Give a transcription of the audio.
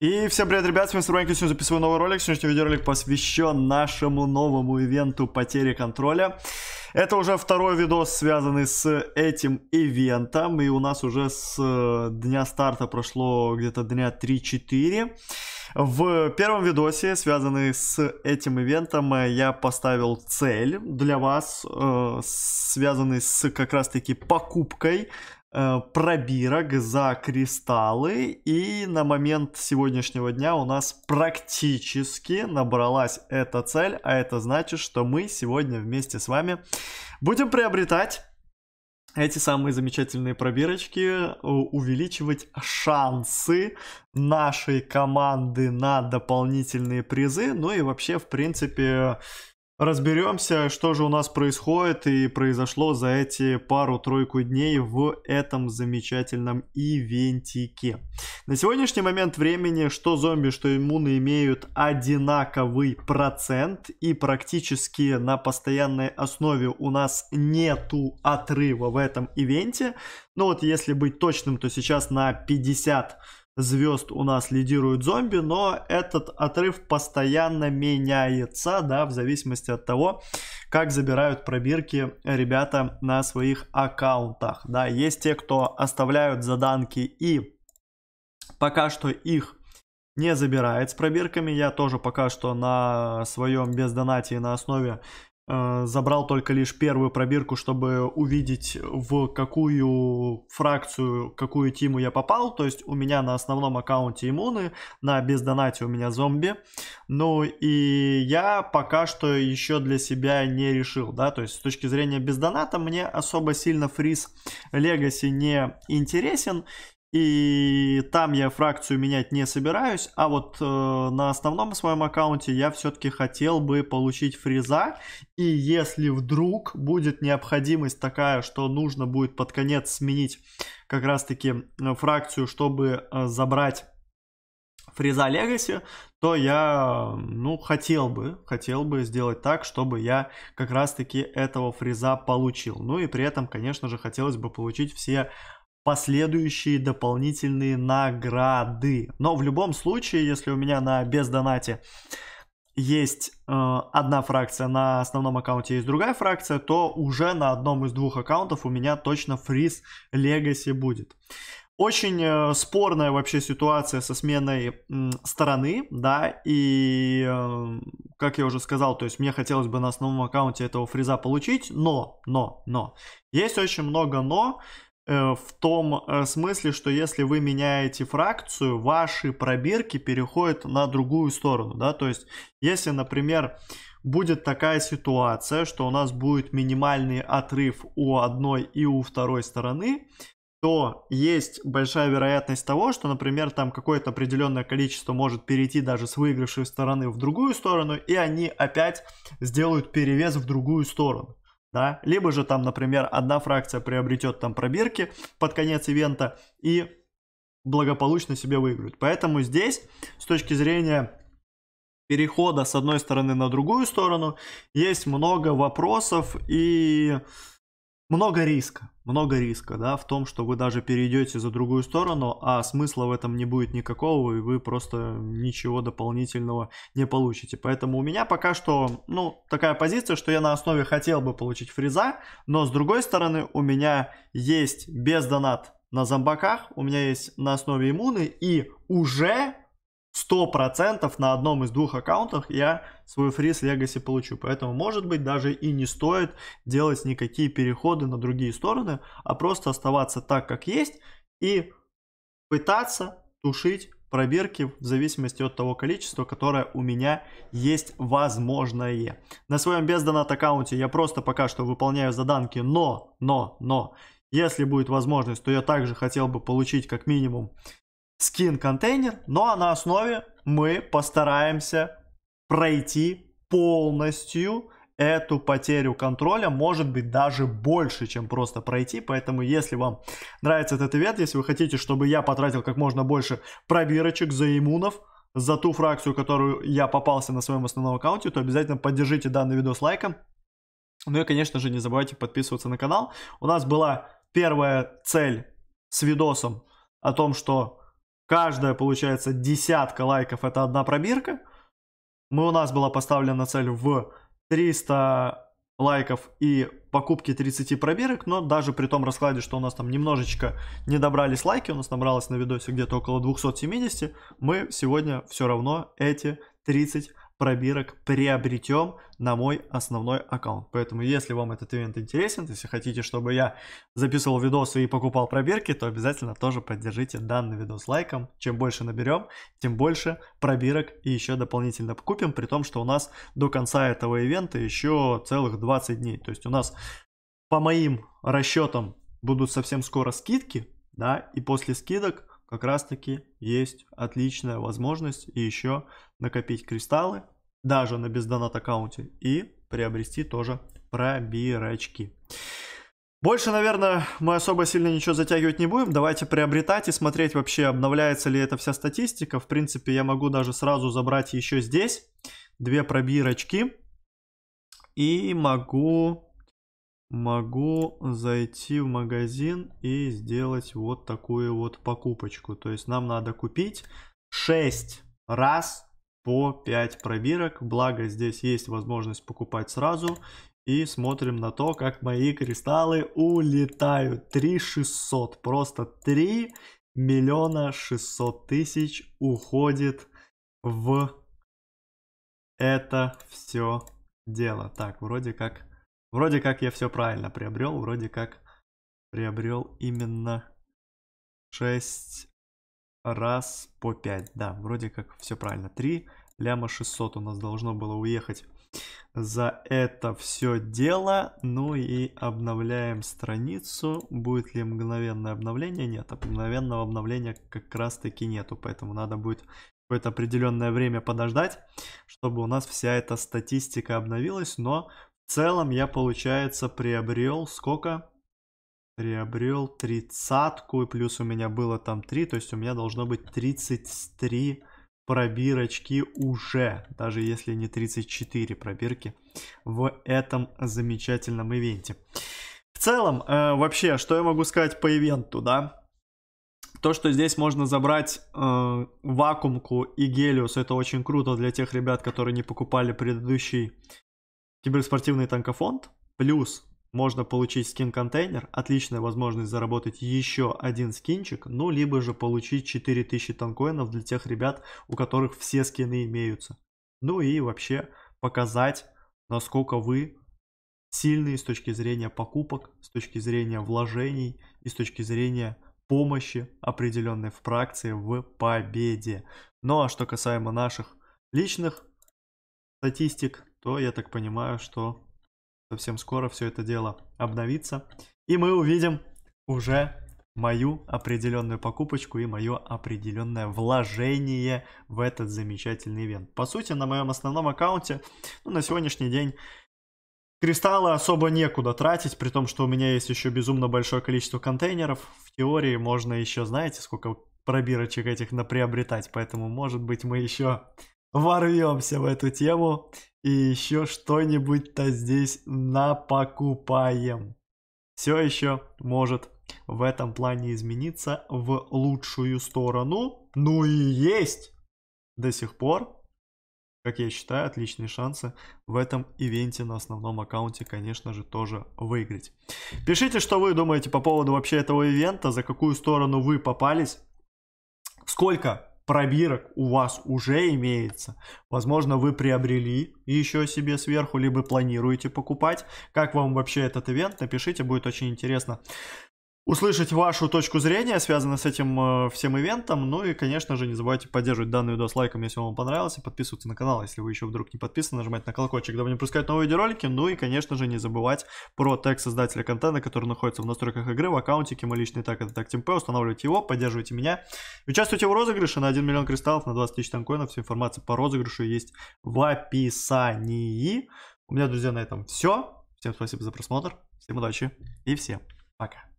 И всем привет, ребят, с вами Сурванька, сегодня записываю новый ролик. Сегодняшний видеоролик посвящен нашему новому ивенту потери контроля. Это уже второй видос, связанный с этим ивентом, и у нас уже с э, дня старта прошло где-то дня 3-4. В первом видосе, связанный с этим ивентом, э, я поставил цель для вас, э, связанный с как раз-таки покупкой Э, пробирок за кристаллы. И на момент сегодняшнего дня у нас практически набралась эта цель. А это значит, что мы сегодня вместе с вами будем приобретать эти самые замечательные пробирочки, увеличивать шансы нашей команды на дополнительные призы. Ну и вообще, в принципе, разберемся, что же у нас происходит и произошло за эти пару-тройку дней в этом замечательном ивентике. На сегодняшний момент времени что зомби, что иммуны имеют одинаковый процент и практически на постоянной основе у нас нету отрыва в этом ивенте. Ну вот если быть точным, то сейчас на 50 звезд у нас лидируют зомби, но этот отрыв постоянно меняется, да, в зависимости от того, как забирают пробирки ребята на своих аккаунтах, да. Есть те, кто оставляют заданки и пока что их не забирает с пробирками. Я тоже пока что на своем бездонате и на основе Э, забрал только лишь первую пробирку, чтобы увидеть, в какую фракцию, какую тиму я попал. То есть у меня на основном аккаунте иммуны, на бездонате у меня зомби. Ну и я пока что еще для себя не решил, да, то есть с точки зрения бездоната мне особо сильно фриз Легаси не интересен. И там я фракцию менять не собираюсь, а вот э, на основном своем аккаунте я все-таки хотел бы получить фреза. И если вдруг будет необходимость такая, что нужно будет под конец сменить как раз-таки э, фракцию, чтобы э, забрать фреза Легаси, то я, ну, хотел бы, хотел бы сделать так, чтобы я как раз-таки этого фреза получил. Ну и при этом, конечно же, хотелось бы получить все последующие дополнительные награды. Но в любом случае, если у меня на бездонате есть э, одна фракция, на основном аккаунте есть другая фракция, то уже на одном из двух аккаунтов у меня точно фриз легаси будет. Очень э, спорная вообще ситуация со сменой э, стороны, да, и, э, как я уже сказал, то есть мне хотелось бы на основном аккаунте этого фриза получить, но, но, но, есть очень много но, Э, в том э, смысле, что если вы меняете фракцию, ваши пробирки переходят на другую сторону, да, то есть если, например, будет такая ситуация, что у нас будет минимальный отрыв у одной и у второй стороны, то есть большая вероятность того, что, например, там какое-то определенное количество может перейти даже с выигравшей стороны в другую сторону, и они опять сделают перевес в другую сторону да, либо же там, например, одна фракция приобретет там пробирки под конец ивента и благополучно себе выиграет. Поэтому здесь, с точки зрения перехода с одной стороны на другую сторону, есть много вопросов и много риска, много риска, да, в том, что вы даже перейдете за другую сторону, а смысла в этом не будет никакого, и вы просто ничего дополнительного не получите. Поэтому у меня пока что, ну, такая позиция, что я на основе хотел бы получить фриза, но с другой стороны у меня есть без донат на зомбаках, у меня есть на основе иммуны, и уже 100% на одном из двух аккаунтах я свой фриз Legacy получу. Поэтому, может быть, даже и не стоит делать никакие переходы на другие стороны, а просто оставаться так, как есть и пытаться тушить пробирки в зависимости от того количества, которое у меня есть возможное. На своем бездонат аккаунте я просто пока что выполняю заданки, но, но, но, если будет возможность, то я также хотел бы получить как минимум скин контейнер, но на основе мы постараемся пройти полностью эту потерю контроля, может быть даже больше, чем просто пройти. Поэтому, если вам нравится этот ивент, если вы хотите, чтобы я потратил как можно больше пробирочек за иммунов, за ту фракцию, которую я попался на своем основном аккаунте, то обязательно поддержите данный видос лайком. Ну и, конечно же, не забывайте подписываться на канал. У нас была первая цель с видосом о том, что каждая, получается, десятка лайков это одна пробирка. Мы, у нас была поставлена цель в 300 лайков и покупки 30 пробирок, но даже при том раскладе, что у нас там немножечко не добрались лайки, у нас набралось на видосе где-то около 270, мы сегодня все равно эти 30 пробирок приобретем на мой основной аккаунт. Поэтому, если вам этот ивент интересен, если хотите, чтобы я записывал видосы и покупал пробирки, то обязательно тоже поддержите данный видос лайком. Чем больше наберем, тем больше пробирок и еще дополнительно покупим, при том, что у нас до конца этого ивента еще целых 20 дней. То есть у нас, по моим расчетам, будут совсем скоро скидки, да, и после скидок как раз таки есть отличная возможность и еще накопить кристаллы даже на бездонат аккаунте и приобрести тоже пробирочки. Больше, наверное, мы особо сильно ничего затягивать не будем. Давайте приобретать и смотреть вообще, обновляется ли эта вся статистика. В принципе, я могу даже сразу забрать еще здесь две пробирочки. И могу могу зайти в магазин и сделать вот такую вот покупочку. То есть нам надо купить 6 раз по 5 пробирок. Благо здесь есть возможность покупать сразу. И смотрим на то, как мои кристаллы улетают. 3600. Просто 3 миллиона 600 тысяч уходит в это все дело. Так, вроде как Вроде как я все правильно приобрел, вроде как приобрел именно 6 раз по 5. Да, вроде как все правильно. 3 ляма 600 у нас должно было уехать за это все дело. Ну и обновляем страницу. Будет ли мгновенное обновление? Нет, мгновенного обновления как раз таки нету, поэтому надо будет какое-то определенное время подождать, чтобы у нас вся эта статистика обновилась, но в целом я, получается, приобрел сколько? Приобрел тридцатку, и плюс у меня было там 3, то есть у меня должно быть 33 пробирочки уже, даже если не 34 пробирки в этом замечательном ивенте. В целом, э, вообще, что я могу сказать по ивенту, да? То, что здесь можно забрать э, вакуумку и гелиус, это очень круто для тех ребят, которые не покупали предыдущий Киберспортивный танкофонд плюс можно получить скин-контейнер, отличная возможность заработать еще один скинчик, ну либо же получить 4000 танкоинов для тех ребят, у которых все скины имеются. Ну и вообще показать, насколько вы сильные с точки зрения покупок, с точки зрения вложений и с точки зрения помощи определенной в фракции в победе. Ну а что касаемо наших личных статистик, то я так понимаю, что совсем скоро все это дело обновится. И мы увидим уже мою определенную покупочку и мое определенное вложение в этот замечательный ивент. По сути, на моем основном аккаунте ну, на сегодняшний день кристаллы особо некуда тратить, при том, что у меня есть еще безумно большое количество контейнеров. В теории можно еще, знаете, сколько пробирочек этих наприобретать, поэтому, может быть, мы еще ворвемся в эту тему и еще что-нибудь-то здесь напокупаем. Все еще может в этом плане измениться в лучшую сторону. Ну и есть до сих пор, как я считаю, отличные шансы в этом ивенте на основном аккаунте, конечно же, тоже выиграть. Пишите, что вы думаете по поводу вообще этого ивента, за какую сторону вы попались, сколько пробирок у вас уже имеется. Возможно, вы приобрели еще себе сверху, либо планируете покупать. Как вам вообще этот ивент? Напишите, будет очень интересно услышать вашу точку зрения, связанную с этим э, всем ивентом. Ну и, конечно же, не забывайте поддерживать данный видос лайком, если вам понравился. Подписываться на канал, если вы еще вдруг не подписаны. Нажимать на колокольчик, дабы не пропускать новые видеоролики. Ну и, конечно же, не забывать про тег создателя контента, который находится в настройках игры, в аккаунтике. Мой личный так это так ТМП. Устанавливайте его, поддерживайте меня. Участвуйте в розыгрыше на 1 миллион кристаллов, на 20 тысяч танкоинов. вся информация по розыгрышу есть в описании. У меня, друзья, на этом все. Всем спасибо за просмотр. Всем удачи и всем пока.